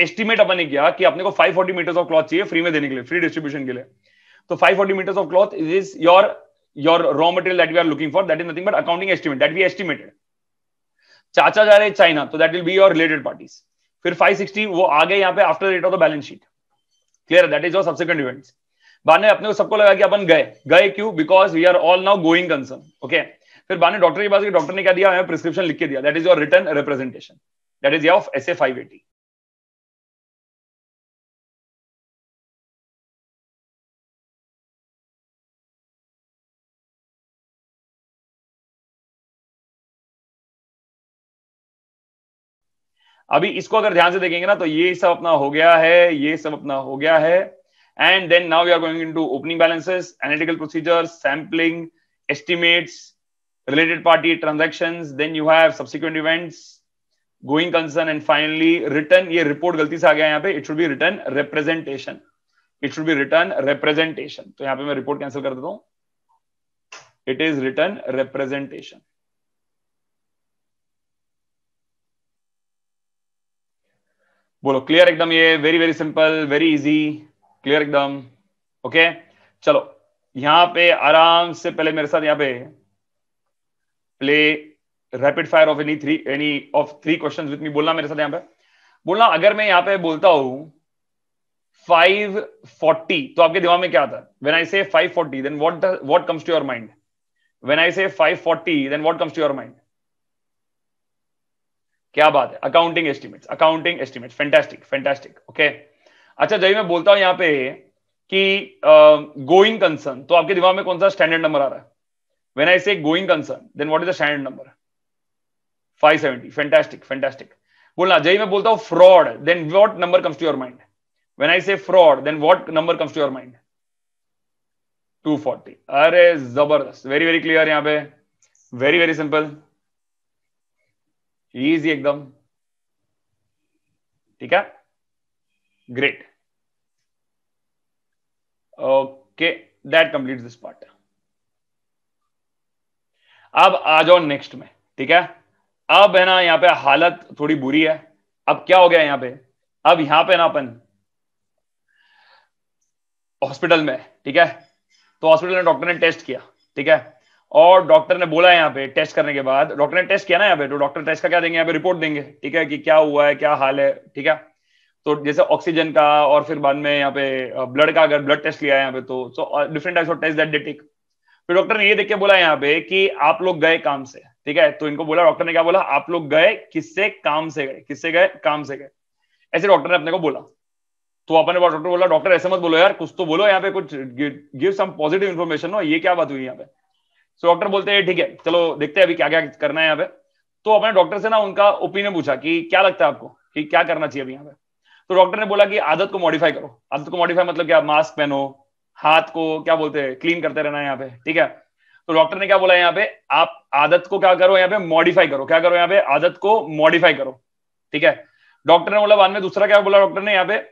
एस्टिमेट अपन ने किया कि अपने को 540 मीटर्स ऑफ क्लॉथ चाहिए फ्री में देने के लिए फ्री डिस्ट्रीब्यूशन के लिए तो 540 meters of cloth is your your raw material that we are looking for that is nothing but accounting estimate that we estimated चाचा जा रहे चाइना तो that will be your related parties फिर 560 वो आ गए यहाँ पे after date of the balance sheet clear that is your subsequent events बाद में अपने को सबको लगा कि अपन गए गए क्यों because we are all now going concern okay फिर बाद में डॉक्टर के पास डॉक्टर ने क्या दिया हमें प्रिस्क्रिप्शन लिख के दिया that is your return representation that is of S A five eighty अभी इसको अगर ध्यान से देखेंगे ना तो ये सब अपना हो गया है ये सब अपना हो गया है and then now we are going into opening balances analytical procedure sampling estimates related party transaction then you have subsequent events going concern and finally return ये रिपोर्ट गलती से आ गया यहाँ पे it should be return representation it should be return representation तो यहाँ पे मैं रिपोर्ट कैंसिल कर देता हूँ इट इज रिटर्न रिप्रेजेंटेशन बोलो क्लियर एकदम ये very very simple very easy clear एकदम ओके चलो यहां पे आराम से पहले मेरे साथ यहां पे play rapid fire of any three any of three questions with me बोलना मेरे साथ यहां पे बोलना अगर मैं यहां पे बोलता हूं 540 तो आपके दिमाग में क्या आता है when I say 540 then what what comes to your mind when I say 540 then what comes to your mind क्या बात है accounting estimates accounting estimates fantastic fantastic okay अच्छा जब मैं बोलता हूं यहाँ पे कि गोइंग uh, कंसर्न तो आपके दिमाग में कौन सा स्टैंडर्ड नंबर आ रहा है when I say going concern then what is the standard number 570 fantastic fantastic बोलना जय मैं बोलता हूं fraud then what number comes to your mind when I say fraud then what number comes to your mind 240 अरे जबरदस्त very very clear यहाँ पे very very simple easy एकदम ठीक है great okay that complete this part अब आ जाओ नेक्स्ट में ठीक है अब है ना यहां पे हालत थोड़ी बुरी है अब क्या हो गया यहां पे अब यहां पे ना अपन हॉस्पिटल में ठीक है तो हॉस्पिटल में डॉक्टर ने टेस्ट किया ठीक है और डॉक्टर ने बोला यहाँ पे टेस्ट करने के बाद डॉक्टर ने टेस्ट किया ना यहाँ पे तो डॉक्टर टेस्ट का क्या देंगे यहाँ पे रिपोर्ट देंगे ठीक है कि क्या हुआ है क्या हाल है ठीक है तो जैसे ऑक्सीजन का और फिर बाद में यहाँ पे ब्लड का अगर ब्लड टेस्ट लिया है यहाँ पे तो so different types of test that फिर डॉक्टर ने ये देख के बोला यहाँ पे कि आप लोग गए काम से ठीक है तो इनको बोला डॉक्टर ने क्या बोला आप लोग गए किससे काम से गए किससे गए काम से गए ऐसे डॉक्टर ने अपने को बोला तो अपने डॉक्टर बोला डॉक्टर ऐसे मत बोलो यार कुछ तो बोलो यहाँ पे कुछ गिव सम पॉजिटिव इन्फॉर्मेशन हो ये क्या बात हुई यहाँ पे सो डॉक्टर बोलते हैं ठीक है चलो देखते हैं अभी क्या क्या करना है यहाँ पे तो अपने डॉक्टर से ना उनका ओपिनियन पूछा कि क्या लगता है आपको कि क्या करना चाहिए अभी यहाँ पे तो डॉक्टर ने बोला कि आदत को मॉडिफाई करो आदत को मॉडिफाई मतलब क्या मास्क पहनो हाथ को क्या बोलते हैं क्लीन करते रहना है यहाँ पे ठीक है तो डॉक्टर ने क्या बोला यहाँ पे आप आदत को क्या करो यहाँ पे मॉडिफाई करो क्या करो यहाँ पे आदत को मॉडिफाई करो ठीक है डॉक्टर ने बोला बाद में दूसरा क्या बोला डॉक्टर ने यहाँ पे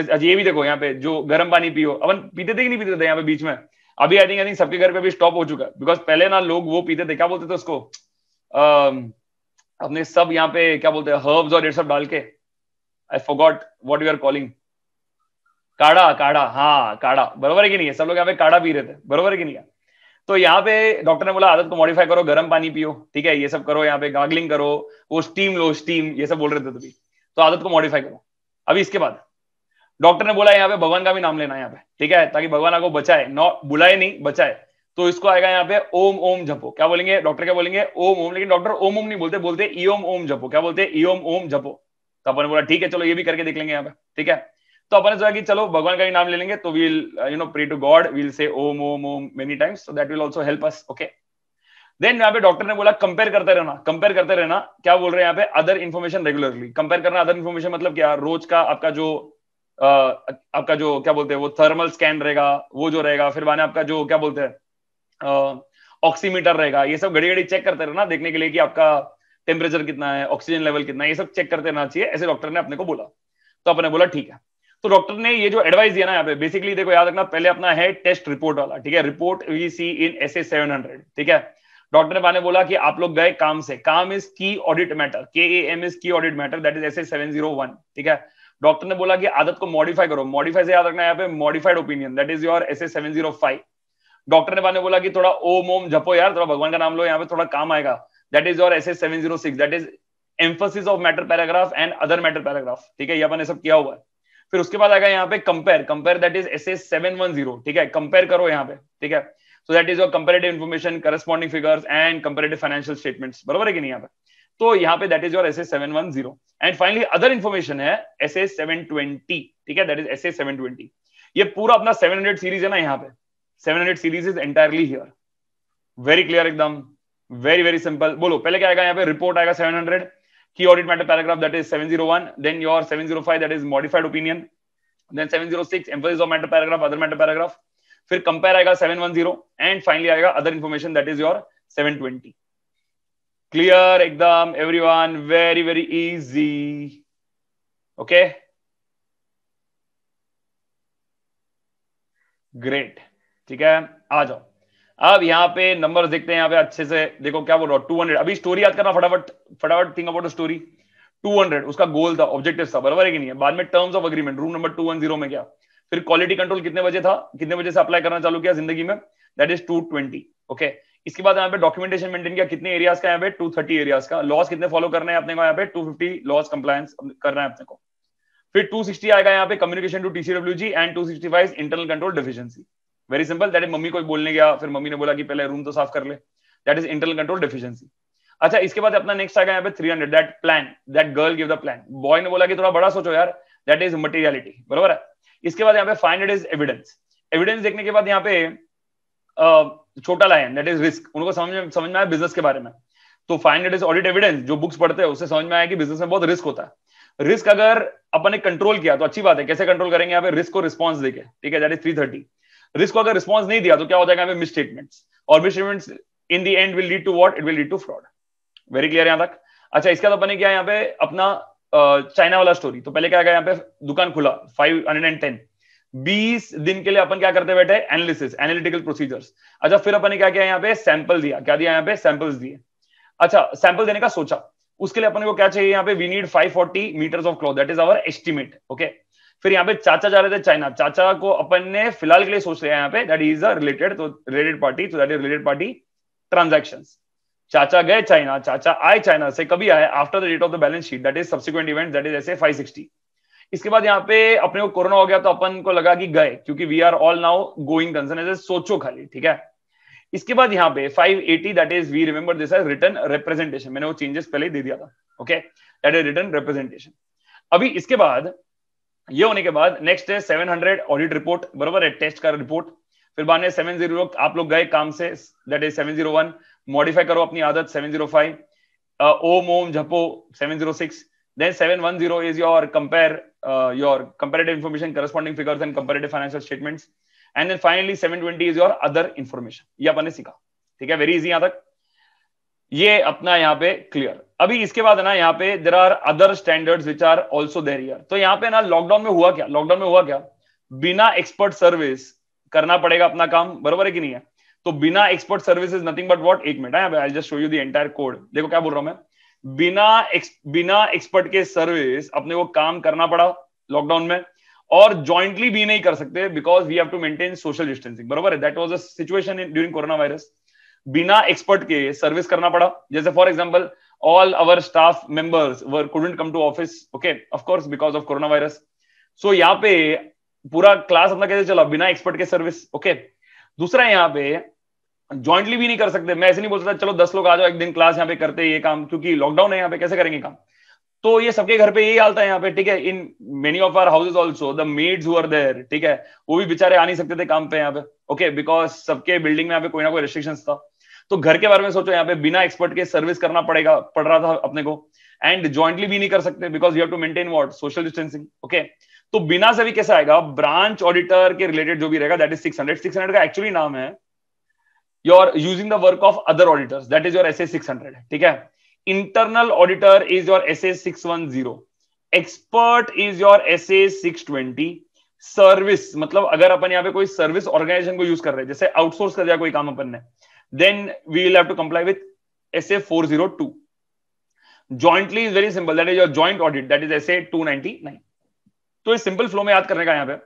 जैसे ये भी देखो यहाँ पे जो गर्म पानी पियो अपन पीते थे कि नहीं पीते थे यहाँ पे बीच में अभी आई थिंक आई थिंक सबके घर पे भी स्टॉप हो चुका है बिकॉज पहले ना लोग वो पीते थे क्या बोलते थे उसको अपने सब यहाँ पे क्या बोलते हैं हर्ब्स और ये सब डाल के I forgot what you are calling काढ़ा काढ़ा हाँ काढ़ा बरबर है कि नहीं है सब लोग यहाँ पे काढ़ा पी रहे थे बरोबर है कि नहीं है तो यहाँ पे डॉक्टर ने बोला आदत को मॉडिफाई करो गर्म पानी पियो ठीक है ये सब करो यहाँ पे गागलिंग करो वो स्टीम लो स्टीम ये सब बोल रहे थे तभी तो आदत को मॉडिफाई करो अभी इसके बाद डॉक्टर ने बोला यहाँ पे भगवान का भी नाम लेना यहाँ पे ठीक है ताकि भगवान आपको बचाए नौ बुलाए नहीं बचाए तो इसको आएगा यहाँ पे ओम ओम जपो क्या बोलेंगे डॉक्टर क्या बोलेंगे ओम ओम लेकिन डॉक्टर ओम ओम नहीं बोलते बोलते ईओम ओम जपो क्या बोलते ईओम ओम जपो तो अपने बोला ठीक है चलो ये भी करके देख लेंगे यहाँ पे ठीक है तो अपने सोचा कि चलो भगवान का ही नाम ले लेंगे तो we'll you know pray to God we'll say Om Om Om many times that will also help us okay then यहाँ पे डॉक्टर ने बोला कंपेयर करते रहना कंपेयर करते रहना क्या बोल रहे हैं यहाँ पे अदर इन्फॉर्मेशन रेगुलरली कंपेयर करना अदर इन्फॉर्मेशन मतलब क्या रोज का आपका जो आपका जो क्या बोलते हैं वो थर्मल स्कैन रहेगा वो जो रहेगा फिर माने आपका जो क्या बोलते हैं ऑक्सीमीटर रहेगा ये सब घड़ी घड़ी चेक करते रहना देखने के लिए कि आपका टेम्परेचर कितना है ऑक्सीजन लेवल कितना है ये सब चेक करते रहना चाहिए ऐसे डॉक्टर ने अपने को बोला तो अपने बोला ठीक है तो डॉक्टर ने ये जो एडवाइस दिया ना यहाँ पे बेसिकली देखो याद रखना पहले अपना है टेस्ट रिपोर्ट वाला ठीक है report we see in S A seven hundred ठीक है डॉक्टर ने माने बोला कि आप लोग गए काम से काम is key audit matter K A M is key audit matter that is S A seven zero one ठीक है डॉक्टर ने बोला कि आदत को मॉडिफाई करो मॉडिफाई से याद रखना यहाँ पे modified opinion that is your S seven zero five doctor ने बाद में बोला कि थोड़ा ओम ओम जपो यार थोड़ा भगवान का नाम लो यहाँ पे थोड़ा काम आएगा that is your S S seven zero six that is emphasis of matter paragraph and other matter paragraph ठीक है ये अपन ने सब किया हुआ है फिर उसके बाद आएगा यहाँ पे compare compare that is S S seven one zero ठीक है कंपेयर करो यहाँ पे ठीक है so that is your comparative information corresponding figures and comparative financial statements बराबर है कि नहीं यहाँ पे तो यहाँ पे that is your S S seven one zero and finally other information है एस एस सेवन ट्वेंटी ठीक है that is S S seven twenty ये पूरा अपना सेवन हंड्रेड सीरीज है ना यहाँ पे seven hundred series is entirely here very clear एकदम वेरी वेरी सिंपल बोलो पहले क्या आएगा यहाँ पे रिपोर्ट आएगा seven hundred key audit matter paragraph that is seven zero one then your seven zero five that is modified opinion then seven zero six emphasis of matter paragraph other matter paragraph फिर compare आएगा seven one zero and finally आएगा other information that is your seven twenty clear एकदम everyone very very easy okay great ठीक है आ जाओ अब यहां पे नंबर देखते हैं यहां पे अच्छे से देखो क्या बोल रहा हूँ टू हंड्रेड अभी स्टोरी याद करना फटाफट फटाफट थिंक अबाउट स्टोरी 200 उसका गोल था ऑब्जेक्टिव था बराबर है कि नहीं है बाद में terms of agreement room number 210 में क्या फिर क्वालिटी कंट्रोल कितने बजे था कितने बजे से अप्लाई करना चालू किया जिंदगी में दैट इज 220 ओके okay. इसके बाद यहाँ पे डॉक्यूमेंटेशन मेंटेन किया कितने एरियाज का यहाँ पे 230 एरियाज का लॉस कितने फॉलो करना है अपने को यहाँ पे 250 लॉस कंप्लायंस करना है अपने को फिर 260 आएगा यहाँ पे communication to G and five internal control deficiency very simple that is मम्मी को बोलने गया फिर मम्मी ने बोला कि पहले रूम तो साफ कर ले that is internal control deficiency अच्छा इसके बाद अपना नेक्स्ट आएगा यहाँ पे hundred that plan that girl give the plan boy ने बोला कि थोड़ा बड़ा सोचो यार दैट इज मटेरियलिटी बराबर है इसके बाद यहाँ पे फाइव इज एविडेंस एविडेंस देखने के बाद यहाँ पे छोटा लाइन दैट इज रिस्क उनको समझ में समझ में आया बिजनेस के बारे में तो fine it is audit evidence जो बुक्स पढ़ते हैं उससे समझ में आया कि बिजनेस में बहुत रिस्क होता है रिस्क अगर अपने कंट्रोल किया तो अच्छी बात है कैसे कंट्रोल करेंगे यहाँ पे रिस्क को रिस्पॉन्स देके ठीक है that is three thirty risk को अगर रिस्पॉन्स नहीं दिया तो क्या हो जाएगा यहाँ पे मिसस्टेटमेंट और misstatement in the end will lead to what it will lead to fraud very clear यहां तक अच्छा इसका तो अपने क्या यहाँ पे अपना चाइना वाला स्टोरी तो पहले क्या यहाँ पे दुकान खुला फाइव हंड्रेड एंड टेन बीस दिन के लिए अपन क्या करते बैठे एनालिसिस एनालिटिकल प्रोसीजर्स अच्छा फिर अपन ने क्या किया यहाँ पे सैंपल दिया क्या दिया यहाँ पे सैंपल्स दिए अच्छा सैंपल देने का सोचा उसके लिए अपन को क्या चाहिए यहाँ पे we need 540 meters of cloth that is our estimate okay फिर यहाँ पे चाचा जा रहे थे चाइना चाचा को अपन ने फिलहाल के लिए सोच लिया यहाँ पे दैट इज अ रिलेटेड तो रिलेटेड पार्टी तो that is related party transaction चाचा गए चाइना चाचा आए चाइना से कभी आए after the date of the balance sheet that is subsequent event that is S A sixty इसके बाद यहाँ पे अपने को कोरोना हो गया तो अपन को लगा कि गए क्योंकि we are all now going concern as सोचो खाली ठीक है इसके बाद यहाँ पे 580 that is we remember this return representation मैंने वो चेंजेस पहले दे दिया था okay that is return representation अभी इसके बाद ये होने के बाद नेक्स्ट है 700 ऑडिट रिपोर्ट बराबर है टेस्ट का रिपोर्ट फिर बाद में सेवन जीरो आप लोग गए काम से that is seven zero one modify करो अपनी आदत सेवन जीरो फाइव ओम ओम झपो seven zero six Then 710 is your compare uh, your comparative information, corresponding figures and comparative financial statements. And then finally 720 is your other information. ये अपन ने सीखा ठीक है वेरी इजी यहाँ तक ये अपना यहाँ पे क्लियर अभी इसके बाद ना यहाँ पे there are other standards which are also there year तो यहाँ पे ना लॉकडाउन में हुआ क्या लॉकडाउन में हुआ क्या बिना एक्सपर्ट सर्विस करना पड़ेगा अपना काम बरोबर है कि नहीं है तो बिना expert service is nothing but what एक मिनट I just show you the entire code देखो क्या बोल रहा हूं मैं बिना एक्स, बिना एक्सपर्ट के सर्विस अपने को काम करना पड़ा लॉकडाउन में और जॉइंटली भी नहीं कर सकते because we have to maintain social distancing बरोबर है that was a situation during corona virus बिना एक्सपर्ट के सर्विस करना पड़ा जैसे for example all our staff members were couldn't come to office okay of course because of corona virus so यहाँ पे पूरा क्लास अपना कैसे चला बिना एक्सपर्ट के सर्विस ओके okay? दूसरा यहाँ पे ज्वाइंटली भी नहीं कर सकते मैं ऐसे नहीं बोल सकता चलो दस लोग आ जाओ एक दिन क्लास यहाँ पे करते ये काम क्योंकि लॉकडाउन है यहाँ पे कैसे करेंगे काम तो ये सबके घर पे यही हालत है यहाँ पे ठीक है in many of our houses also the maids हुआ देर ठीक है वो भी बेचारे आ नहीं सकते थे काम पे यहाँ पे ओके बिकॉज सबके बिल्डिंग में यहाँ पे कोई ना कोई रेस्ट्रिक्शन था तो घर के बारे में सोचो यहाँ पे बिना एक्सपर्ट के सर्विस करना पड़ेगा पड़ रहा था अपने को एंड ज्वाइंटली भी नहीं कर सकते because you have to maintain what social distancing okay तो बिना से भी कैसे आएगा ब्रांच ऑडिटर के रिलेटेड जो भी रहेगा that is six hundred six hundred का एक्चुअली नाम है you are using the work of other auditors that is your sa 600 ठीक है internal auditor is your sa 610 expert is your sa 620 service मतलब अगर अपन यहाँ पे कोई सर्विस ऑर्गेनाइजेशन को यूज कर रहे हैं जैसे आउटसोर्स कर दिया कोई काम अपन ने then we will have to comply with S A four zero two jointly is very simple that is your joint audit that is S A two ninety nine तो इस सिंपल फ्लो में याद करने का यहाँ पे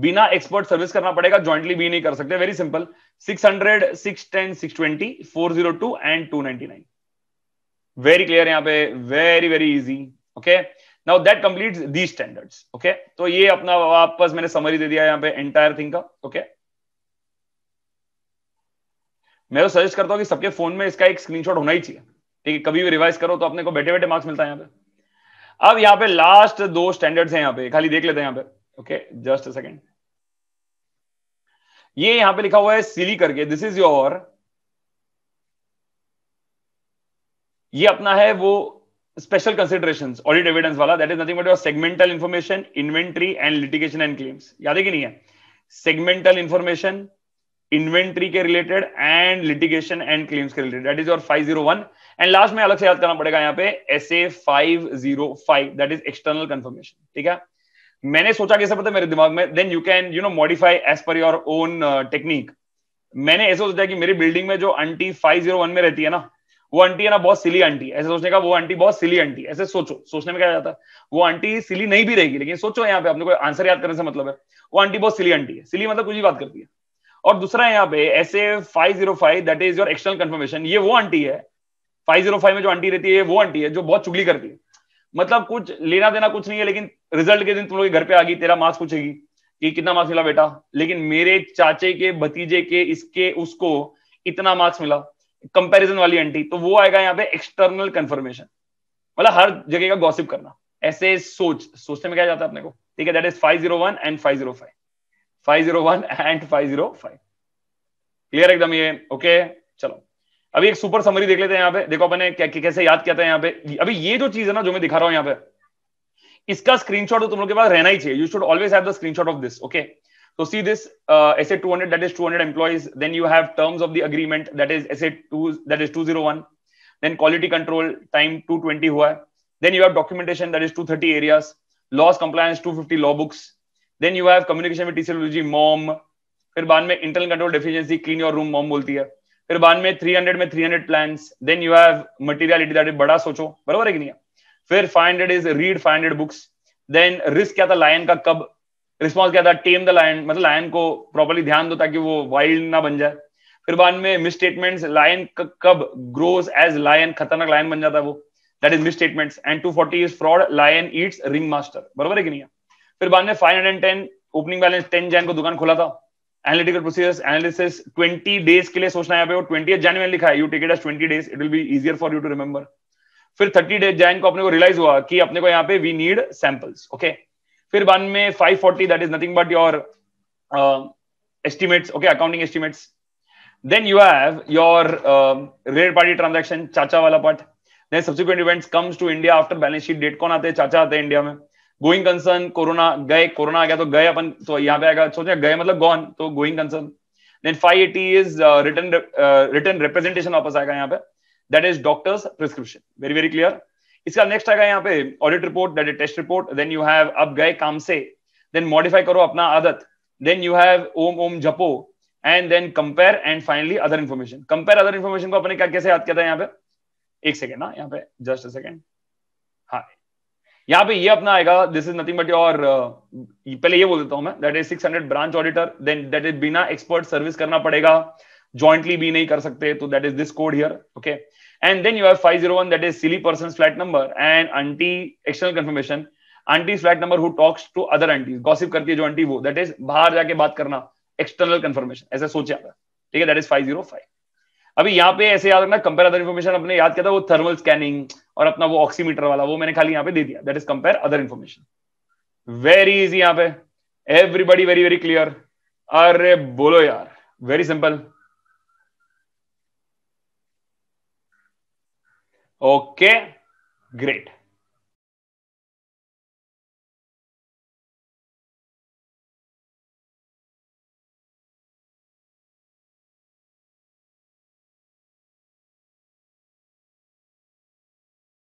बिना एक्सपर्ट सर्विस करना पड़ेगा ज्वाइंटली भी नहीं कर सकते very simple six hundred six ten six twenty four zero two and two ninety nine very clear यहां पे very very easy okay now that complete the standards okay तो ये अपना वापस मैंने समरी दे दिया यहां पे एंटायर थिंग का ओके okay? मैं तो सजेस्ट करता हूं कि सबके फोन में इसका एक स्क्रीनशॉट होना ही चाहिए ठीक है कभी भी रिवाइज करो तो अपने को बैठे बैठे मार्क्स मिलता है यहाँ पे अब यहाँ पे लास्ट दो स्टैंडर्ड्स हैं यहाँ पे खाली देख लेते हैं यहाँ पे ओके जस्ट अ सेकेंड ये यहां पे लिखा हुआ है सिली करके दिस इज योर ये अपना है वो स्पेशल कंसिडरेशन ऑडिट एविडेंस वाला that is nothing but your segmental information inventory and litigation and claims याद है कि नहीं है सेगमेंटल इन्फॉर्मेशन इन्वेंट्री के related and litigation and claims के related that is your one and last में अलग से याद करना पड़ेगा यहाँ पे S A five zero five that is external confirmation ठीक है मैंने सोचा कैसे पता मेरे दिमाग में then you can you know modify as per your own technique मैंने ऐसे सोचा कि मेरी बिल्डिंग में जो आंटी फाइव जीरो वन में रहती है ना वो आंटी है ना बहुत सिली आंटी ऐसे सोचने का वो आंटी बहुत सिली आंटी ऐसे सोचो सोचने में क्या जाता है वो आंटी सिली नहीं भी रहेगी लेकिन सोचो यहाँ पे आपने कोई आंसर याद करने से मतलब है वो आंटी बहुत सिली आंटी है सिली मतलब कुछ भी बात करती है और दूसरा है यहाँ पे S A five zero five that is your external confirmation ये वो आंटी है फाइव जीरो फाइव में जो आंटी रहती है वो आंटी है जो बहुत चुगली करती है मतलब कुछ लेना देना कुछ नहीं है लेकिन रिजल्ट के दिन तुम लोग घर पे आ गई तेरा मार्क्स पूछेगी कि कितना मार्क्स मिला बेटा लेकिन मेरे चाचे के भतीजे के इसके उसको इतना मार्क्स मिला कंपैरिजन वाली एंटी तो वो आएगा यहाँ पे एक्सटर्नल कंफर्मेशन मतलब हर जगह का गॉसिप करना ऐसे सोच सोचने में क्या जाता है अपने को ठीक है that is five zero one and five five five zero zero one and five zero five clear एकदम ये ओके चलो अभी एक सुपर समरी देख लेते हैं यहाँ पे देखो अपने कैसे याद किया था यहाँ पे अभी ये जो चीज है ना जो मैं दिखा रहा हूँ यहाँ पे इसका स्क्रीनशॉट तो तुम लोग के पास रहना ही चाहिए you should always have the screenshot of this okay तो see this S A 200 hundred that is 200 hundred employees then you have terms of the agreement that is S A two that is two zero one then quality control time two हुआ then you have documentation that is two thirty areas loss compliance two fifty law books then you have communication with TCLG mom फिर बाद में internal control deficiency clean your room mom बोलती है फिर बाद में 300 में 300 plan then you have materiality that बड़ा सोचो बराबर है कि नहीं फिर 500 is read 500 books then risk क्या था लायन का कब रिस्पॉन्स क्या था टेम द लायन मतलब लायन को प्रॉपरली ध्यान दो ताकि वो वाइल्ड ना बन जाए फिर बाद में misstatement lion cub grows as lion खतरनाक लायन बन जाता है वो that is misstatement and two forty is fraud lion eats ringmaster बराबर है कि नहीं फिर बाद में five hundred and ten opening balance ten Jain को दुकान खोला था एनालिटिकल प्रोसीजर्स एनालिसिस 20 डेज के लिए सोचना है पे 20 जनवरी में लिखा है you take it as 20 days it will be easier for you to remember फिर 30 डेज जैन को अपने को रियलाइज हुआ कि अपने को यहां पे वी नीड सैंपल्स ओके फिर बाद में 540 that is nothing but your estimates okay accounting estimates then you have your red party transaction चाचा वाला part then subsequent events comes to India after balance sheet date कौन आते हैं चाचा आते हैं इंडिया में गोइंग कंसर्न कोरोना गए कोरोना आ गया तो गए अपन तो यहाँ पे आएगा सोचा गए मतलब गॉन तो going concern then five eighty is return return representation वापस आएगा यहाँ पे that is doctor's prescription very very clear इसका नेक्स्ट आएगा यहाँ पे audit report that is test report then you have अब गए काम से देन मॉडिफाई करो अपना आदत देन यू हैव ओम ओम जपो and then compare and finally other information compare other information को अपने क्या कैसे याद किया था यहाँ पे एक सेकेंड ना हाँ, यहाँ पे जस्ट अ सेकेंड हाँ यहाँ पे ये अपना आएगा this is nothing but your पहले ये बोल देता हूं मैं that is six hundred branch auditor then that is बिना एक्सपर्ट सर्विस करना पड़ेगा जॉइंटली भी नहीं कर सकते तो that is this code here okay and then you have one that is silly person flat number and aunty external confirmation aunty flat number who talks to other aunty gossip करती है जो aunty वो that is बाहर जाके बात करना external confirmation ऐसे सोचे आता ठीक है that is five zero five अभी यहाँ पे ऐसे याद रखना कंपेयर अदर इन्फॉर्मेशन अपने याद किया था वो थर्मल स्कैनिंग और अपना वो ऑक्सीमीटर वाला वो मैंने खाली यहाँ पे दे दिया that is compare other information very easy यहाँ पे एवरीबडी वेरी वेरी क्लियर अरे बोलो यार वेरी सिंपल ओके ग्रेट